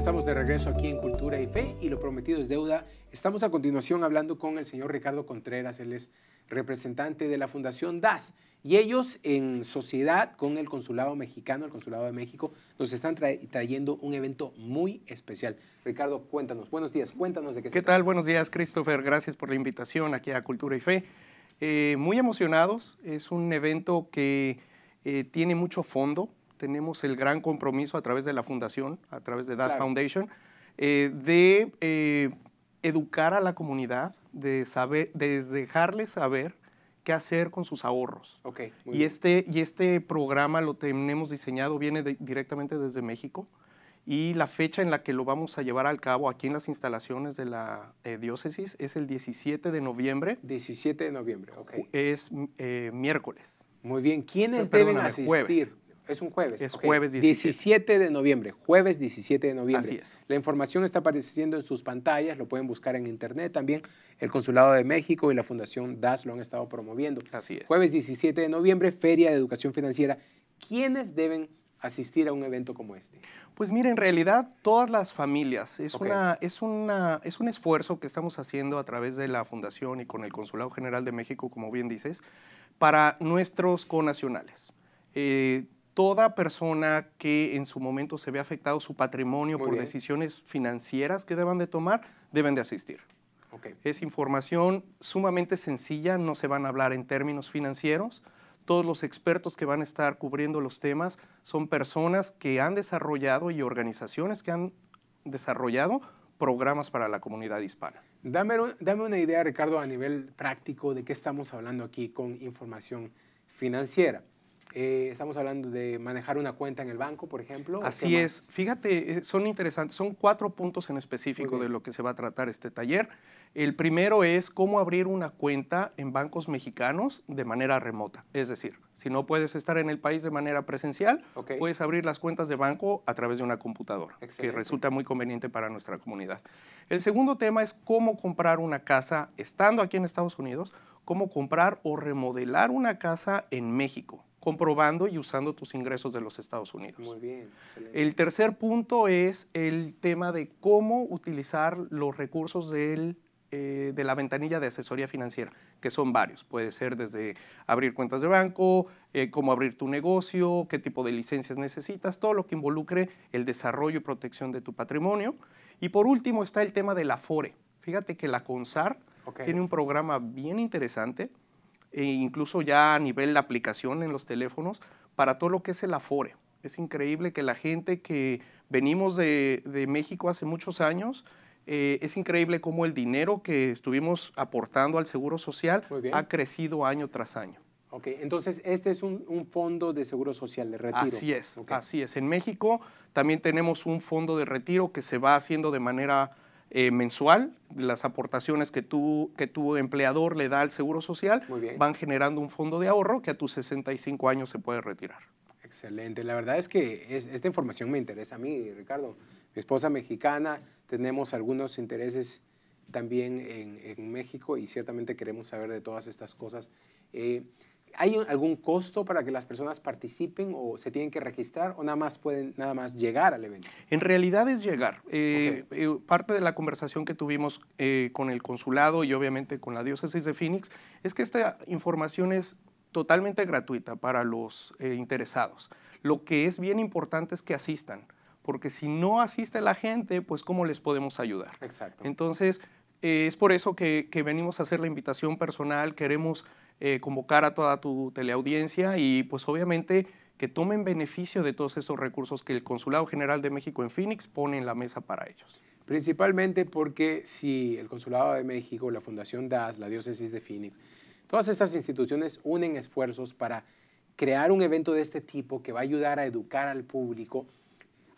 estamos de regreso aquí en Cultura y Fe y lo prometido es deuda. Estamos a continuación hablando con el señor Ricardo Contreras, él es representante de la Fundación DAS y ellos en sociedad con el Consulado Mexicano, el Consulado de México, nos están trayendo un evento muy especial. Ricardo, cuéntanos, buenos días, cuéntanos de qué, ¿Qué se trata. ¿Qué tal? Buenos días, Christopher, gracias por la invitación aquí a Cultura y Fe. Eh, muy emocionados, es un evento que eh, tiene mucho fondo, tenemos el gran compromiso a través de la fundación, a través de Das Foundation, eh, de eh, educar a la comunidad, de, saber, de dejarles saber qué hacer con sus ahorros. y, este, y este programa lo tenemos diseñado, viene directamente desde México y la fecha en la que lo vamos a llevar al cabo aquí en las instalaciones de la eh, diócesis es el 17 de noviembre. 17 de noviembre, ok. Es miércoles. Muy bien, ¿quiénes deben asistir? Es un jueves. Es jueves 17. de noviembre. Jueves 17 de noviembre. Así es. La información está apareciendo en sus pantallas, lo pueden buscar en internet también. El Consulado de México y la Fundación DAS lo han estado promoviendo. Así es. Jueves 17 de noviembre, Feria de Educación Financiera. ¿Quiénes deben asistir a un evento como este? Pues mire, en realidad todas las familias. Es, una, es, una, es un esfuerzo que estamos haciendo a través de la Fundación y con el Consulado General de México, como bien dices, para nuestros conacionales. Eh, toda persona que en su momento se ve afectado su patrimonio por decisiones financieras que deban de tomar, deben de asistir. Es información sumamente sencilla, no se van a hablar en términos financieros. Todos los expertos que van a estar cubriendo los temas son personas que han desarrollado y organizaciones que han desarrollado programas para la comunidad hispana. Dame, dame una idea, Ricardo, a nivel práctico de qué estamos hablando aquí con información financiera. Eh, estamos hablando de manejar una cuenta en el banco, por ejemplo. Así es. Fíjate, eh, son interesantes. Son cuatro puntos en específico de lo que se va a tratar este taller. El primero es cómo abrir una cuenta en bancos mexicanos de manera remota. Es decir, si no puedes estar en el país de manera presencial, puedes abrir las cuentas de banco a través de una computadora, que resulta muy conveniente para nuestra comunidad. El segundo tema es cómo comprar una casa estando aquí en Estados Unidos, cómo comprar o remodelar una casa en México comprobando y usando tus ingresos de los Estados Unidos. El tercer punto es el tema de cómo utilizar los recursos del eh, de la ventanilla de asesoría financiera, que son varios. Puede ser desde abrir cuentas de banco, eh, cómo abrir tu negocio, qué tipo de licencias necesitas, todo lo que involucre el desarrollo y protección de tu patrimonio. Y por último está el tema del Afore. Fíjate que la CONSAR tiene un programa bien interesante e incluso ya a nivel de aplicación en los teléfonos, para todo lo que es el afore. Es increíble que la gente que venimos de, México hace muchos años, eh, es increíble cómo el dinero que estuvimos aportando al Seguro Social ha crecido año tras año. Ok, entonces este es un, fondo de seguro social de retiro. Así es, así es. En México también tenemos un fondo de retiro que se va haciendo de manera eh, mensual, las aportaciones que tu, que empleador le da al Seguro Social, van generando un fondo de ahorro que a tus 65 años se puede retirar. Excelente. La verdad es que esta información me interesa a mí, Ricardo. Mi esposa mexicana, tenemos algunos intereses también en, México y ciertamente queremos saber de todas estas cosas. Eh, ¿Hay algún costo para que las personas participen o se tienen que registrar o nada más pueden nada más llegar al evento? En realidad es llegar. Eh, eh, parte de la conversación que tuvimos eh, con el consulado y obviamente con la diócesis de Phoenix es que esta información es totalmente gratuita para los interesados. Lo que es bien importante es que asistan, porque si no asiste la gente, pues cómo les podemos ayudar. Exacto. Entonces eh, es por eso que, venimos a hacer la invitación personal, queremos eh, convocar a toda tu teleaudiencia y pues obviamente que tomen beneficio de todos estos recursos que el Consulado General de México en Phoenix pone en la mesa para ellos. Principalmente porque si el Consulado de México, la Fundación DAS, la Diócesis de Phoenix, todas estas instituciones unen esfuerzos para crear un evento de este tipo que va a ayudar a educar al público,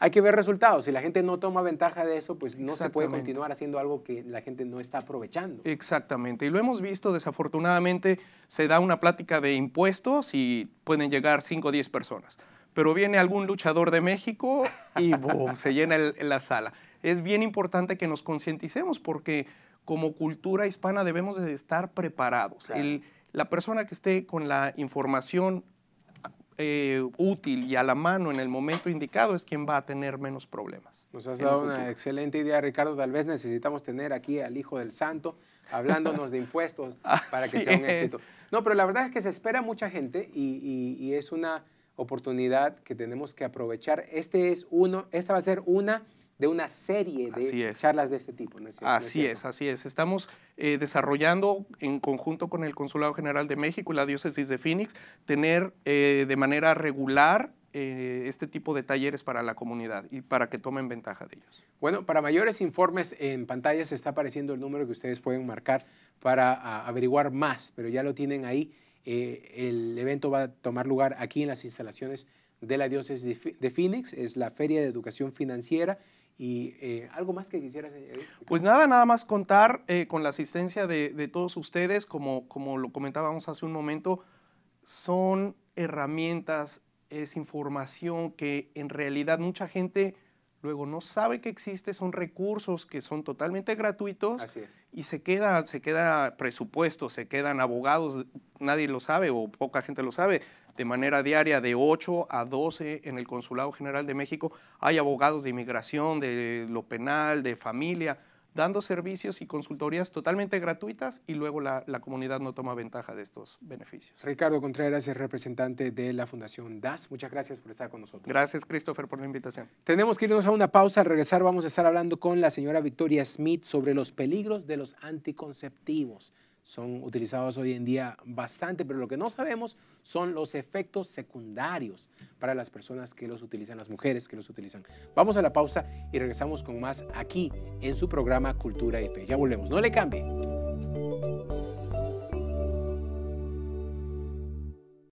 hay que ver resultados. Si la gente no toma ventaja de eso, pues no se puede continuar haciendo algo que la gente no está aprovechando. Exactamente. Y lo hemos visto, desafortunadamente, se da una plática de impuestos y pueden llegar 5 o 10 personas. Pero viene algún luchador de México y boom, se llena la sala. Es bien importante que nos concienticemos porque como cultura hispana debemos de estar preparados. la persona que esté con la información eh, útil y a la mano en el momento indicado es quien va a tener menos problemas. Nos has dado una excelente idea, Ricardo. Tal vez necesitamos tener aquí al Hijo del Santo hablándonos de impuestos para que sea un éxito. No, pero la verdad es que se espera mucha gente y, y es una oportunidad que tenemos que aprovechar. Este es uno, esta va a ser una de una serie de charlas de este tipo. Así es, así es. Estamos eh, desarrollando en conjunto con el Consulado General de México y la Diócesis de Phoenix, tener eh, de manera regular eh, este tipo de talleres para la comunidad y para que tomen ventaja de ellos. Bueno, para mayores informes en pantalla se está apareciendo el número que ustedes pueden marcar para averiguar más, pero ya lo tienen ahí. el evento va a tomar lugar aquí en las instalaciones de la diócesis de Phoenix, es la Feria de Educación Financiera y eh, algo más que quisieras añadir. Pues nada, nada más contar eh, con la asistencia de, todos ustedes, como, como lo comentábamos hace un momento, son herramientas, es información que en realidad mucha gente luego no sabe que existe, son recursos que son totalmente gratuitos y se queda, se queda presupuesto, se quedan abogados, nadie lo sabe o poca gente lo sabe, de manera diaria de 8 a 12 en el Consulado General de México hay abogados de inmigración, de lo penal, de familia, dando servicios y consultorías totalmente gratuitas y luego la, comunidad no toma ventaja de estos beneficios. Ricardo Contreras es representante de la Fundación DAS. Muchas gracias por estar con nosotros. Gracias, Christopher, por la invitación. Tenemos que irnos a una pausa. Al regresar vamos a estar hablando con la señora Victoria Smith sobre los peligros de los anticonceptivos son utilizados hoy en día bastante, pero lo que no sabemos son los efectos secundarios para las personas que los utilizan, las mujeres que los utilizan. Vamos a la pausa y regresamos con más aquí en su programa Cultura y Fe. Ya volvemos, no le cambie.